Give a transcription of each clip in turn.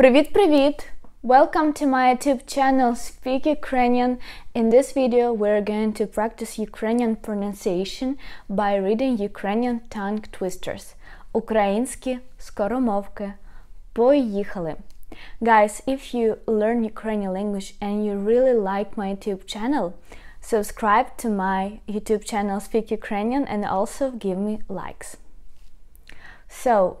Privit, privit! Welcome to my YouTube channel Speak Ukrainian. In this video, we're going to practice Ukrainian pronunciation by reading Ukrainian tongue twisters. Українські скоромовки. Поїхали! Guys, if you learn Ukrainian language and you really like my YouTube channel, subscribe to my YouTube channel Speak Ukrainian and also give me likes. So,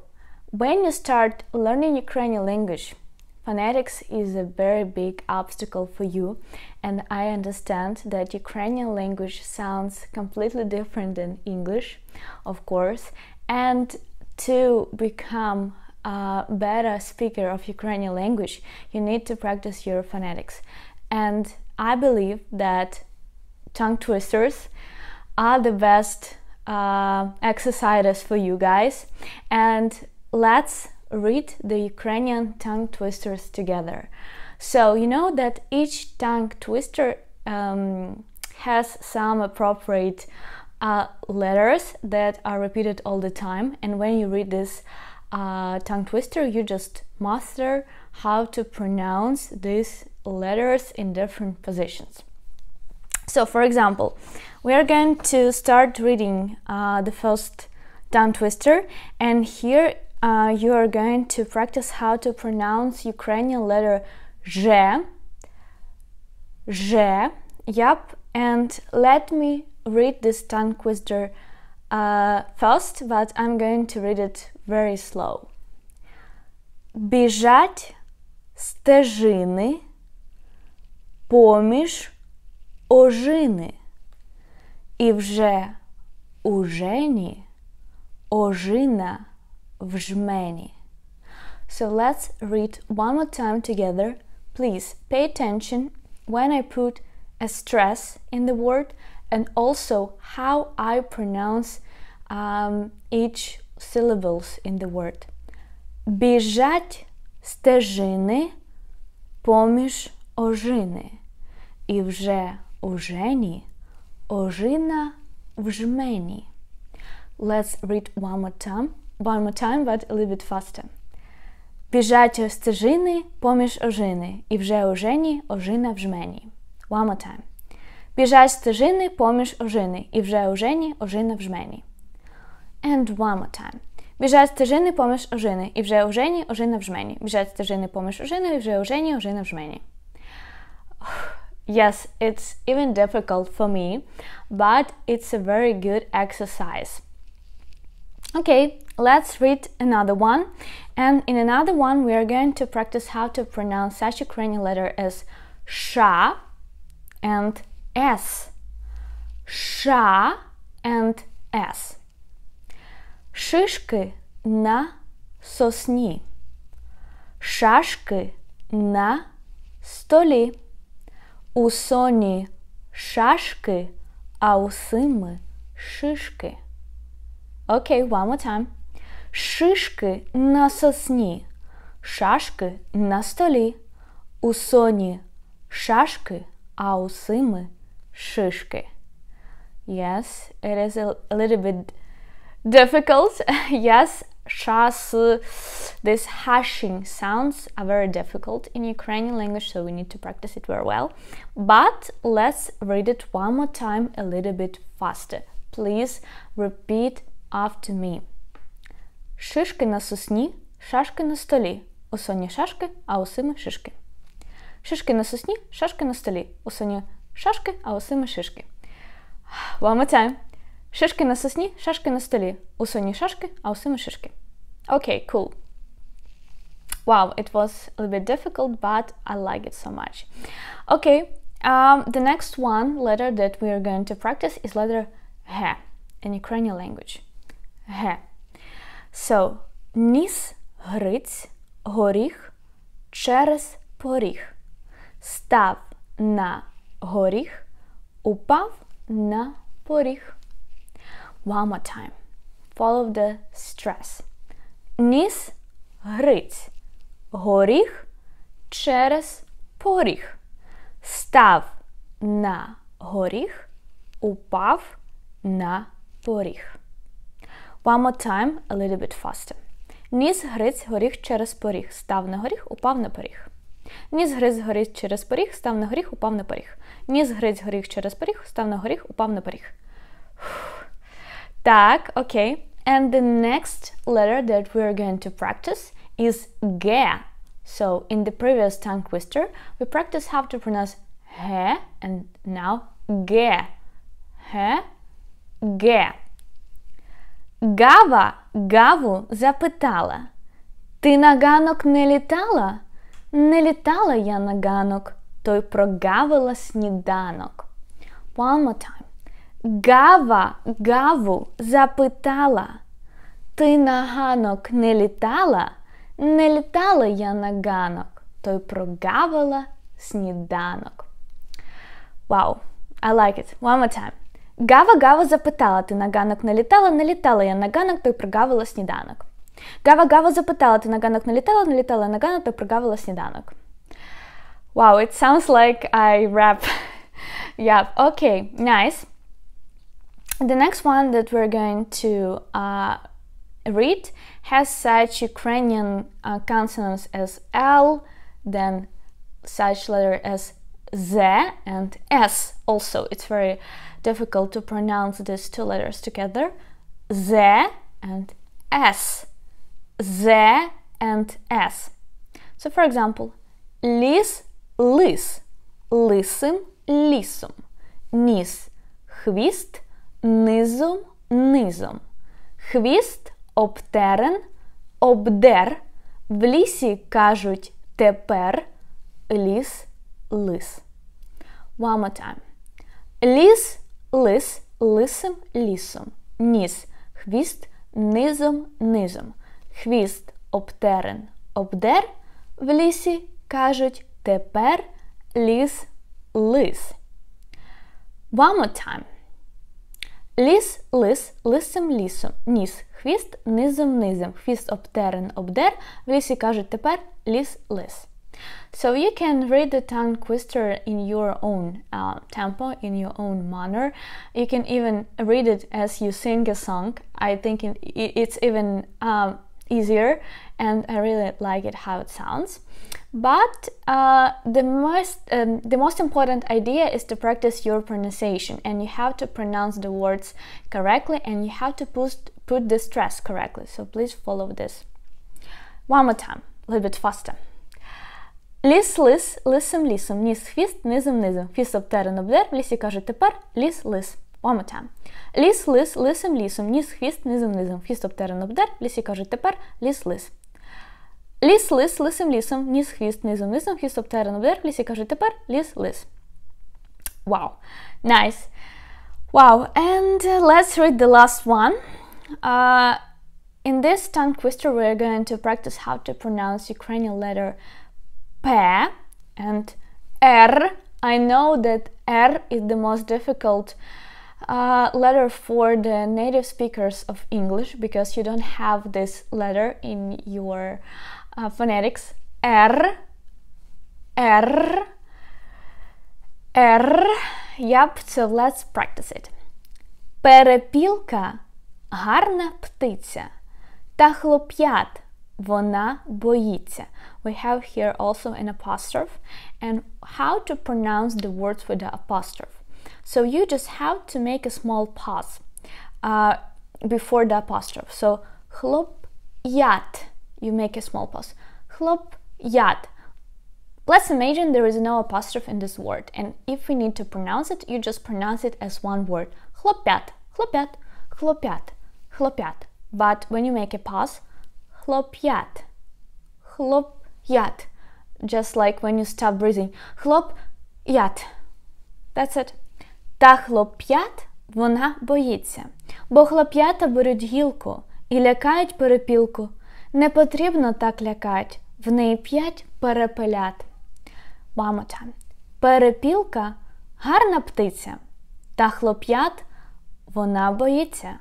when you start learning Ukrainian language, phonetics is a very big obstacle for you, and I understand that Ukrainian language sounds completely different than English, of course, and to become a better speaker of Ukrainian language, you need to practice your phonetics. And I believe that tongue twisters are the best uh, exercises for you guys. And Let's read the Ukrainian tongue twisters together. So you know that each tongue twister um, has some appropriate uh, letters that are repeated all the time, and when you read this uh, tongue twister, you just master how to pronounce these letters in different positions. So, for example, we are going to start reading uh, the first tongue twister, and here uh, you are going to practice how to pronounce Ukrainian letter Ж. Ж. yep, and let me read this tongue twister uh, first, but I'm going to read it very slow. Біжать стежини поміж ожини. І вже у жені ожина в So let's read one more time together. Please pay attention when I put a stress in the word and also how I pronounce um, each syllables in the word. Біжать стежини поміж ожини. І вже у жені ожина в жмені. Let's read one more time. One more time, but a little bit faster. Біжать стежини поміж ожини, і вже ожені ожина в жмені. One more time. Біжать стежини поміж ожини, і вже ожені ожина в жмені. And one more time. Біжать стежини поміж ожини, і вже ожені ожина в жмені. Біжать стежини поміж ожини, і вже ожені ожина в жмені. Yes, it's even difficult for me, but it's a very good exercise. Okay, let's read another one. And in another one, we are going to practice how to pronounce such Ukrainian letter as sha and s. Sha and s. Шишки на сосні. Шашки на столі. У соні шашки, а у сими шишки. Okay, one more time. Шишки на сосні, шашки на столі. У соні шашки, а у сими шишки. Yes, it is a little bit difficult. yes, shas, this hashing sounds are very difficult in Ukrainian language, so we need to practice it very well. But let's read it one more time a little bit faster. Please repeat after me. Шишки на сосні, шашки на столі. У соні шашки, а у сими шишки. Шишки на сосні, шашки на столі. У соні шашки, а у сими шишки. One more time. Шишки на сосні, шашки на столі. У соні шашки, а у сими шишки. Okay, cool. Wow, it was a little bit difficult, but I like it so much. Okay, um, the next one letter that we are going to practice is letter H in Ukrainian language. Г. So, ніс, гриць, горіх через поріг. Став на горіх, упав на поріг. One more time. Follow the stress. Ніс, гриць, горіх через поріг. Став на горіх, упав на поріг. One more time, a little bit faster. Ніс гриць горіх через поріг. Став на горіх, упав на поріг. Ніс гриць горіх через поріг, став на горіх, упав на поріг. Ніс гриць горіх через поріг, став на горіх, упав на поріг. Так, окей. And the next letter that we are going to practice is G. So in the previous tongue twister, we practice how to pronounce he and now G. He, G. Гава гаву запитала. Ти на ганок не літала? Не літала я на ганок, то прогавила сніданок. One more time. Гава гаву запитала. Ти на ганок не літала? Не літала я на ганок, то прогавила сніданок. Wow, I like it. One more time. Гава Гава запитала ти на ганок налітала, налітала я на ганок, то й пригавила сніданок. Гава Гава запитала ти на ганок налітала, налітала я на ганок, то й пригавила сніданок. Wow, it sounds like I rap. yeah, okay, nice. The next one that we're going to uh, read has such Ukrainian uh, consonants as L, then such letter as Z and S also. It's very difficult to pronounce these two letters together. Z and S. Z and S. So, for example, ліс – лис, лисим – лісом, ніс – хвіст, низом – низом, хвіст – обтерен, обдер, в лісі кажуть тепер, ліс – лис. One more time. Ліс лис лисим лісом, ніс, хвіст низом низом, хвіст обтерен обдер в лісі кажуть тепер ліс лис. One more time. Ліс, лис, лисим лісом, ніс, хвіст низом низом, хвіст обтерен обдер, в лісі кажуть тепер ліс лис. So you can read the tongue twister in your own uh, tempo, in your own manner. You can even read it as you sing a song. I think it's even um, easier and I really like it how it sounds. But uh, the most um, the most important idea is to practice your pronunciation, and you have to pronounce the words correctly, and you have to put put the stress correctly. So please follow this. One more time, a little bit faster. Ліс, лис, лисим лісом, ніс фіст, низом низом. Фіст обтерен обдер, в лісі кажуть тепер ліс лис. One more time. Ліс, лис, лисим лісом, ніс хвіст, низом низом. Фіст обтерен обдер, в лісі кажуть тепер ліс лис. Ліс, лис, лисим лісом, ніс хвіст, низом низом. Фіст обтерен обдер, в лісі кажуть тепер ліс лис. Wow. Nice. Wow. And uh, let's read the last one. Uh, in this tongue twister, we're going to practice how to pronounce Ukrainian letter P and R. I know that R is the most difficult uh, letter for the native speakers of English because you don't have this letter in your uh, phonetics. R, R, R. Yep, so let's practice it. Перепілка гарна птиця та хлоп'ят вона боїться. We have here also an apostrophe and how to pronounce the words with the apostrophe. So you just have to make a small pause uh, before the apostrophe. So хлоп'ят, you make a small pause. Хлоп'ят. Let's imagine there is no apostrophe in this word, and if we need to pronounce it, you just pronounce it as one word. Хлоп'ят, хлоп'ят, хлоп'ят, хлоп'ят. But when you make a pause, хлоп'ят. Хлоп'ят. Just like when you stop breathing. Хлоп'ят. That's it. Та хлоп'ят вона боїться. Бо хлоп'ята беруть гілку і лякають перепілку. Не потрібно так лякать. В неї п'ять перепелят. One Перепілка гарна птиця. Та хлоп'ят вона боїться.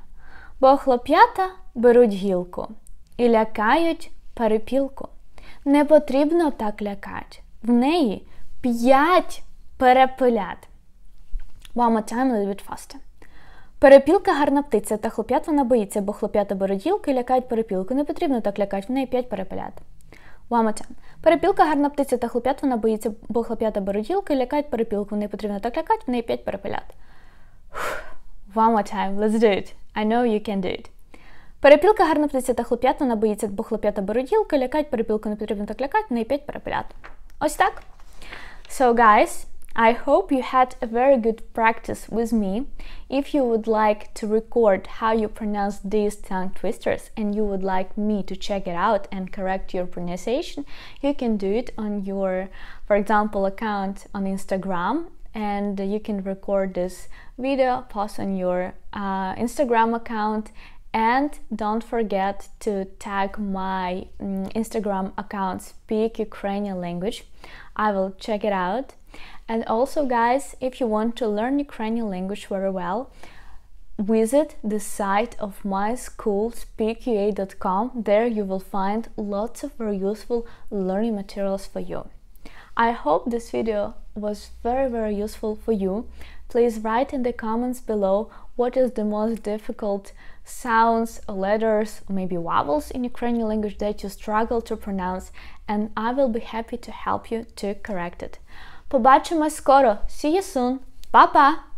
Бо хлоп'ята беруть гілку і лякають перепілку. Не потрібно так лякати. В неї п'ять перепилят. One more time, a Перепілка гарна птиця, та хлоп'ят вона боїться, бо хлоп'ята бороділки лякають перепілку. Не потрібно так лякати, в неї 5 перепилят. One Перепілка гарна птиця, та хлоп'ят вона боїться, бо хлоп'ята бороділки лякають перепілку. Не потрібно так лякати, в неї п'ять перепилят. One let's do it. I know you can do it. Перепілка гарна птиця та хлоп'ят, вона боїться бо хлоп'ята бороділка, лякать перепілку не потрібно так лякати, не п'ять перепілят. Ось так. So guys, I hope you had a very good practice with me. If you would like to record how you pronounce these tongue twisters and you would like me to check it out and correct your pronunciation, you can do it on your, for example, account on Instagram and you can record this video, post on your uh, Instagram account and don't forget to tag my mm, Instagram account Speak Ukrainian Language. I will check it out. And also, guys, if you want to learn Ukrainian language very well, visit the site of my school speakua.com. There you will find lots of very useful learning materials for you. I hope this video was very very useful for you. Please write in the comments below what is the most difficult sounds, letters, maybe vowels in Ukrainian language that you struggle to pronounce and I will be happy to help you to correct it. Побачимось скоро. See you soon. Bye bye.